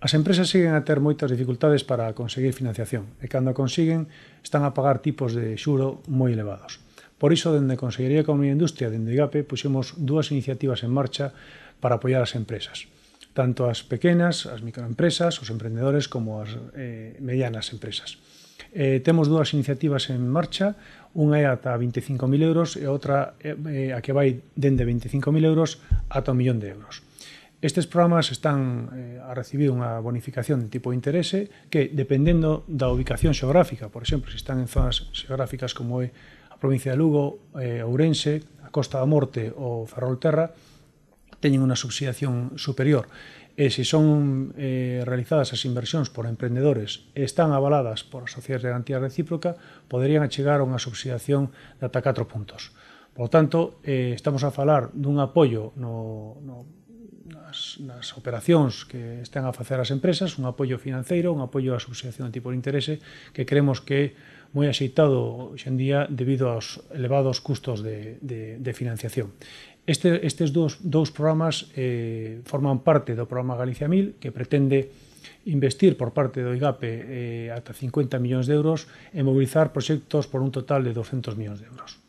As empresas siguen a ter moitas dificultades para conseguir financiación e cando a consiguen están a pagar tipos de xuro moi elevados. Por iso, dende a Consellería de Economía e Industria, dende IGAPE, puxemos dúas iniciativas en marcha para apoiar as empresas. Tanto as pequenas, as microempresas, os emprendedores, como as eh, medianas empresas. Eh, temos dúas iniciativas en marcha, unha é ata 25.000 euros e outra eh, eh, a que vai dende 25.000 euros ata un millón de euros. Estes programas están eh, a recibir unha bonificación de tipo de interese que, dependendo da ubicación xeográfica, por exemplo, se están en zonas xeográficas como é a provincia de Lugo, eh, Ourense, a Costa da Morte ou Ferrolterra, teñen unha subsidiación superior. E se son eh, realizadas as inversións por emprendedores e están avaladas por as sociedades de garantía recíproca, poderían achegar unha subsidiación de ata 4 puntos. Por tanto, eh, estamos a falar dun apoio no, no nas, nas operacións que están a facer as empresas, un apoio financeiro, un apoio á subsidiación de tipo de interese que creemos que é moi axeitado hoxendía debido aos elevados custos de, de, de financiación. Este, estes dous, dous programas eh, forman parte do programa Galicia 1000 que pretende investir por parte do IGAPE eh, ata 50 millóns de euros e mobilizar proxectos por un total de 200 millóns de euros.